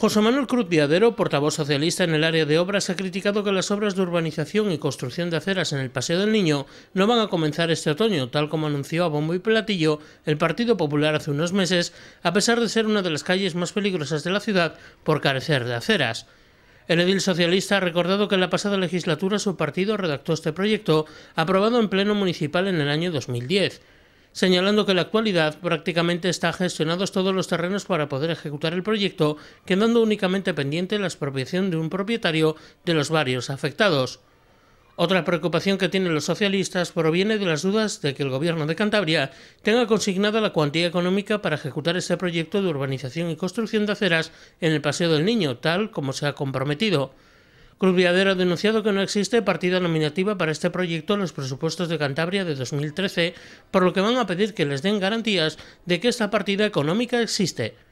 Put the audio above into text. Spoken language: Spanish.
José Manuel Cruz Viadero, portavoz socialista en el área de obras, ha criticado que las obras de urbanización y construcción de aceras en el Paseo del Niño no van a comenzar este otoño, tal como anunció a bombo y platillo el Partido Popular hace unos meses, a pesar de ser una de las calles más peligrosas de la ciudad por carecer de aceras. El edil socialista ha recordado que en la pasada legislatura su partido redactó este proyecto, aprobado en pleno municipal en el año 2010 señalando que en la actualidad prácticamente están gestionados todos los terrenos para poder ejecutar el proyecto, quedando únicamente pendiente la expropiación de un propietario de los varios afectados. Otra preocupación que tienen los socialistas proviene de las dudas de que el gobierno de Cantabria tenga consignada la cuantía económica para ejecutar ese proyecto de urbanización y construcción de aceras en el Paseo del Niño, tal como se ha comprometido. Viadero ha denunciado que no existe partida nominativa para este proyecto en los presupuestos de Cantabria de 2013, por lo que van a pedir que les den garantías de que esta partida económica existe.